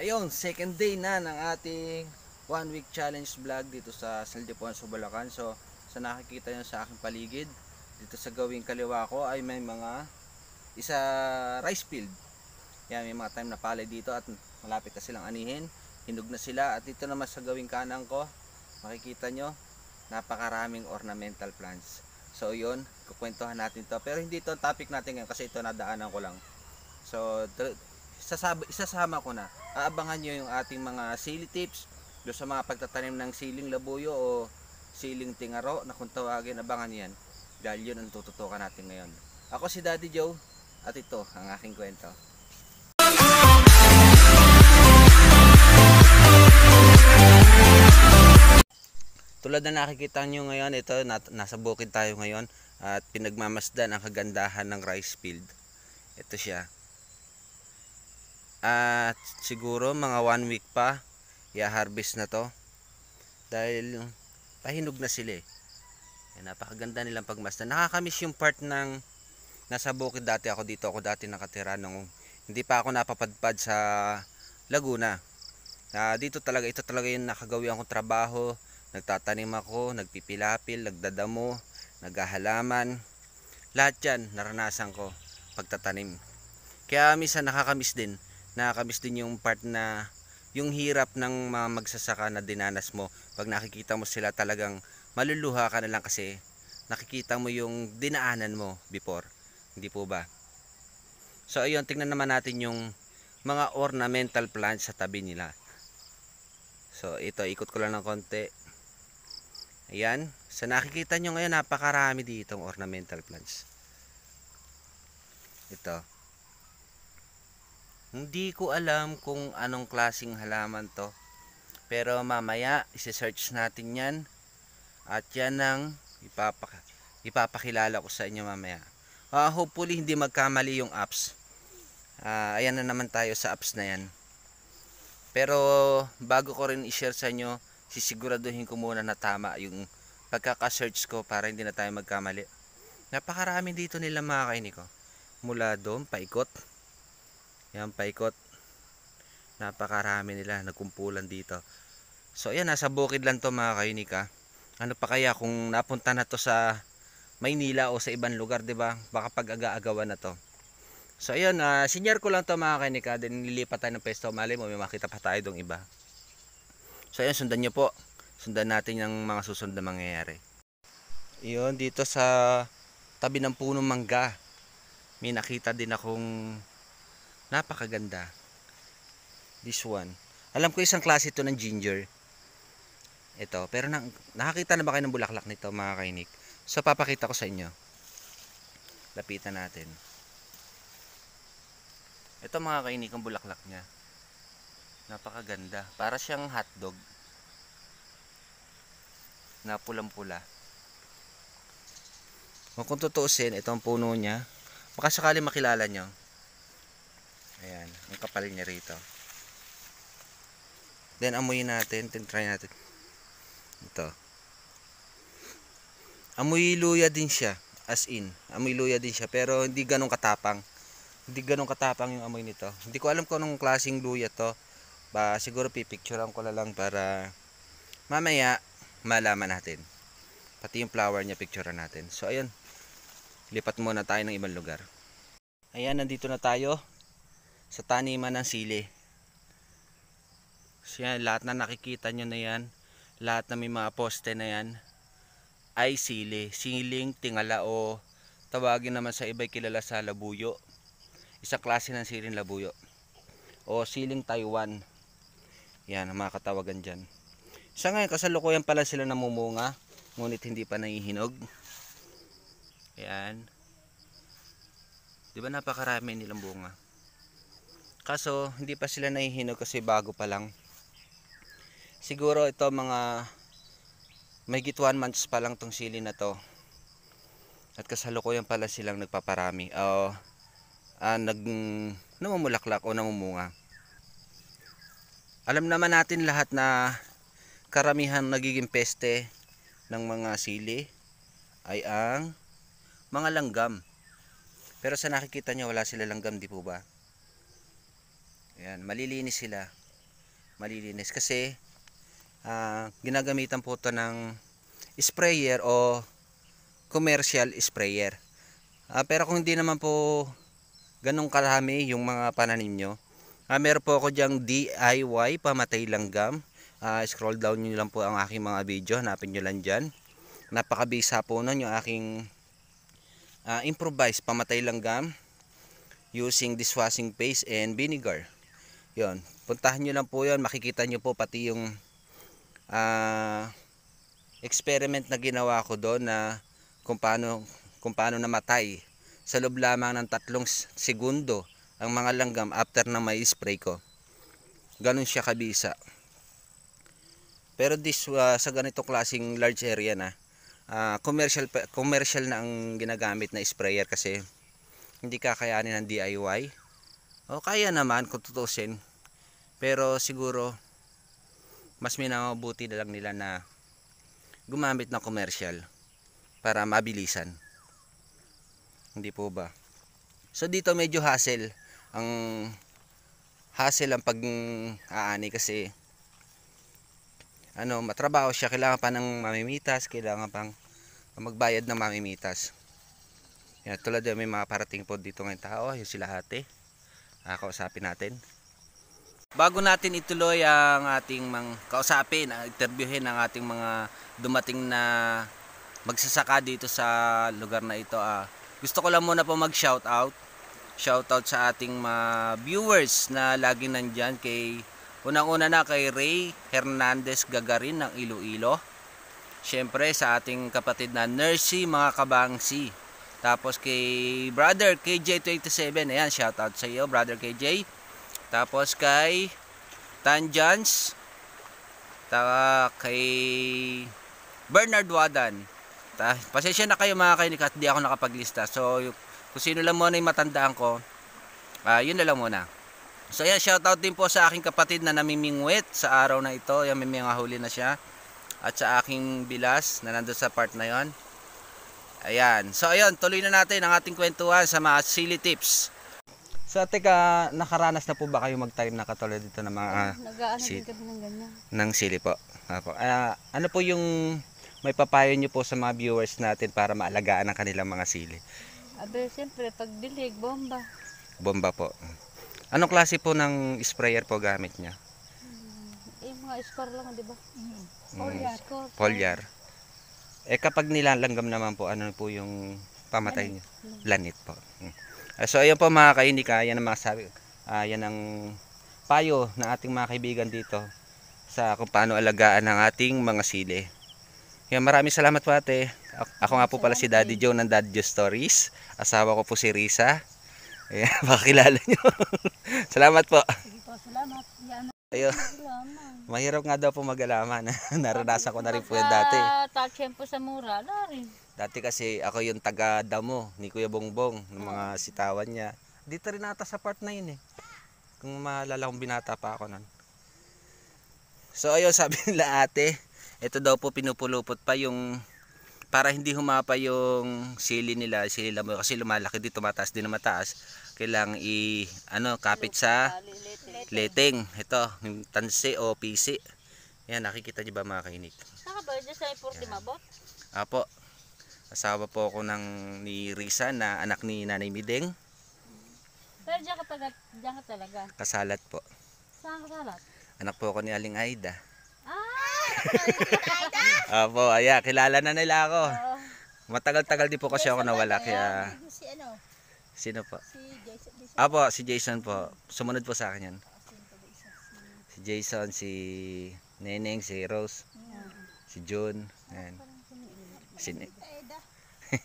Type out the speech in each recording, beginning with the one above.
ayun, second day na ng ating one week challenge vlog dito sa San Ildefonso, Bulacan. So, sa nakikita nyo sa aking paligid, dito sa gawing kaliwa ko ay may mga isa rice field. Yan, may mga time na palay dito at malapit na silang anihin. Hinog na sila at dito naman sa gawing kanan ko, makikita nyo, napakaraming ornamental plants. So, yun, kukwentuhan natin to. Pero hindi to topic natin ngayon kasi ito nadaanan ko lang. So, sasab- isasama ko na. Aabangan nyo yung ating mga sili tips do sa mga pagtatanim ng siling labuyo o siling tingaro na kung tawagin, abangan yan. Dahil yun ang tututukan natin ngayon. Ako si Daddy Joe at ito ang aking kwento. Tulad na nakikita nyo ngayon, ito nasa bukid tayo ngayon at pinagmamasdan ang kagandahan ng rice field. Ito siya at siguro mga one week pa i-harvest na to dahil pahinog na sila eh Ayan, napakaganda nilang pagmasdan nakakamiss yung part ng nasa bukid dati ako dito ako dati nakatira nung hindi pa ako napapadpad sa Laguna na dito talaga ito talaga yung nakagawian kong trabaho nagtatanim ako nagpipilapil nagdadamo naghahalaman lahat yan naranasan ko pagtatanim kaya minsan nakakamiss din nakakamiss din yung part na yung hirap ng mga magsasaka na dinanas mo pag nakikita mo sila talagang maluluha ka na lang kasi nakikita mo yung dinaanan mo before hindi po ba so ayun tingnan naman natin yung mga ornamental plants sa tabi nila so ito ikot ko lang ng konti ayan sa so, nakikita nyo ngayon napakarami dito ornamental plants ito hindi ko alam kung anong klasing halaman to. Pero mamaya, isi-search natin yan. At yan ang ipapak ipapakilala ko sa inyo mamaya. Uh, hopefully, hindi magkamali yung apps. Uh, ayan na naman tayo sa apps na yan. Pero, bago ko rin i-share sa inyo, sisiguraduhin ko muna na tama yung pagkaka-search ko para hindi na tayo magkamali. Napakarami dito nila mga kainiko. Mula doon, paikot yan, paikot. Napakarami nila, nagkumpulan dito. So, ayan, nasa bukid lang to mga kainika. Ano pa kaya kung napunta na to sa Maynila o sa ibang lugar, 'di ba? Baka pag-aga-agawan na to. So ayan, uh, senior ko lang to mga kainika, din nilipat tayo ng pesto, mali mo may makita pa tayo dong iba. So ayun, sundan niyo po. Sundan natin yung mga susunod na mangyayari. Iyon dito sa tabi ng punong mangga. May nakita din akong Napakaganda. This one. Alam ko isang klase ito ng ginger. Ito. Pero na, nakakita na ba kayo ng bulaklak nito mga kainik? So papakita ko sa inyo. Lapitan natin. Ito mga kainik ang bulaklak niya. Napakaganda. Para siyang hotdog. Na pulang-pula. Kung tutuusin, ito ang puno niya. Baka sakali makilala niyo. Ayan, ang kapal niya rito. Then amuyin natin, then try natin. Ito. Amoy luya din siya, as in. Amoy luya din siya, pero hindi ganun katapang. Hindi ganun katapang yung amoy nito. Hindi ko alam kung anong klaseng luya to. Ba, siguro pipicturean ko lang para mamaya malaman natin. Pati yung flower niya picturean natin. So ayun. Lipat muna tayo ng ibang lugar. Ayan, nandito na tayo sa taniman ng sili. So yan, lahat na nakikita nyo na yan, lahat na may mga poste na yan, ay sili. Siling, tingala o tawagin naman sa iba'y kilala sa labuyo. Isa klase ng siling labuyo. O siling Taiwan. Yan, ang mga katawagan dyan. Sa ngayon, kasalukuyan pala sila namumunga, ngunit hindi pa nahihinog. Yan. Di ba napakarami nilang bunga? Kaso hindi pa sila nahihinog kasi bago pa lang. Siguro ito mga may git 1 months pa lang tong sili na to. At kasalukuyan pala silang nagpaparami. O uh, uh, nag namumulaklak o namumunga. Alam naman natin lahat na karamihan nagiging peste ng mga sili ay ang mga langgam. Pero sa nakikita nyo, wala sila langgam, di po ba? Ayan, malilinis sila. Malilinis kasi uh, ginagamitan po to ng sprayer o commercial sprayer. Uh, pero kung hindi naman po ganong karami yung mga pananim nyo, uh, meron po ako dyang DIY, pamatay langgam. Uh, scroll down nyo lang po ang aking mga video, hanapin nyo lang dyan. Napakabisa po nun yung aking uh, improvised pamatay langgam using dishwashing paste and vinegar yon puntahan nyo lang po yon makikita nyo po pati yung uh, experiment na ginawa ko doon na kung paano, kung paano namatay sa loob lamang ng tatlong segundo ang mga langgam after na may spray ko ganun siya kabisa pero this uh, sa ganito klasing large area na uh, commercial commercial na ang ginagamit na sprayer kasi hindi kakayanin ng DIY o kaya naman kung tutusin. Pero siguro mas minamabuti na lang nila na gumamit ng commercial para mabilisan. Hindi po ba? So dito medyo hassle ang hassle ang pag-aani kasi ano, matrabaho siya, kailangan pa ng mamimitas, kailangan pang magbayad ng mamimitas. Yan, tulad yun, may mga parating po dito ngayon tao, yun sila ate uh, kausapin natin. Bago natin ituloy ang ating mang kausapin, ang ah, interviewin ang ating mga dumating na magsasaka dito sa lugar na ito. Ah. Gusto ko lang muna po mag-shout out. Shout out sa ating mga viewers na laging nandyan kay unang-una na kay Ray Hernandez Gagarin ng Iloilo. Siyempre sa ating kapatid na Nursey mga kabangsi tapos kay brother kj 27 ayan, shout out sa iyo brother KJ. Tapos kay Tanjans, taka kay Bernard Wadan. Ta pasensya na kayo mga kainik at di ako nakapaglista. So, kung sino lang muna yung matandaan ko, uh, yun na lang muna. So, ayan, shout out din po sa aking kapatid na namimingwit sa araw na ito. Yan, may mga huli na siya. At sa aking bilas na nandun sa part na yon Ayan. So ayun, tuloy na natin ang ating kwentuhan sa mga silly tips. So teka, nakaranas na po ba kayo magtanim na katulad dito ng mga uh, si- ng sili po? Apo. Ah, ano po yung may papayo nyo po sa mga viewers natin para maalagaan ang kanilang mga sili? Abe, siyempre, pag dilig, bomba. Bomba po. Anong klase po ng sprayer po gamit niya? Mm, eh, mga score lang, di ba? Mm. Foliar. Score. Polyar. Eh kapag nilalanggam naman po, ano po yung pamatay niyo? Lanit po. Hmm. Ah, so ayun po mga kainika, yan ang masabi. Uh, ah, yan ang payo na ating mga kaibigan dito sa kung paano alagaan ang ating mga sili. Yan, maraming salamat po ate. Ako nga po pala si Daddy Joe ng Daddy Joe Stories. Asawa ko po si Risa. Ayan, baka kilala nyo. salamat po. Sige po, salamat. Yan. Ayun. Mahirap nga daw po mag-alaman. Naranasan ko na rin po yun dati. Tatsyan po sa mura, na rin. Dati kasi ako yung taga-damo ni Kuya Bongbong, ng mga ah. sitawan niya. Dito rin ata sa part na yun eh. Kung maalala kong binata pa ako nun. So ayun, sabi nila ate, ito daw po pinupulupot pa yung para hindi humapa yung sili nila, sili mo kasi lumalaki din, tumataas din na mataas kailangan i ano, ano kapit sa leting. Ito, yung tansi o pisi. Yan, nakikita niyo ba mga kainik? Nakabird sa 40 mabot? Apo. Asawa po ako ng ni Risa na anak ni Nanay Mideng. Pero diyan ka, taga, diyan ka talaga? Kasalat po. Saan kasalat? Anak po ako ni Aling Aida. Ah! Apo, aya, kilala na nila ako. Matagal-tagal di po kasi ako nawala kaya Sino po? Si Jason. Jason. Apo, ah, si Jason po. Sumunod po sa akin yan. Ah, si Jason, si Neneng, si Rose, ah. si June. Yan. Si ne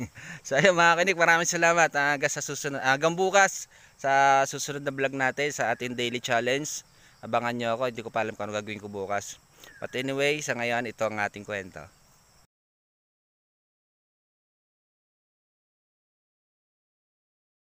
so ayun mga kinik, maraming salamat. Hanggang sa susunod, hanggang bukas sa susunod na vlog natin sa ating daily challenge. Abangan nyo ako, hindi ko pa alam kung ano gagawin ko bukas. But anyway, sa ngayon, ito ang ating kwento.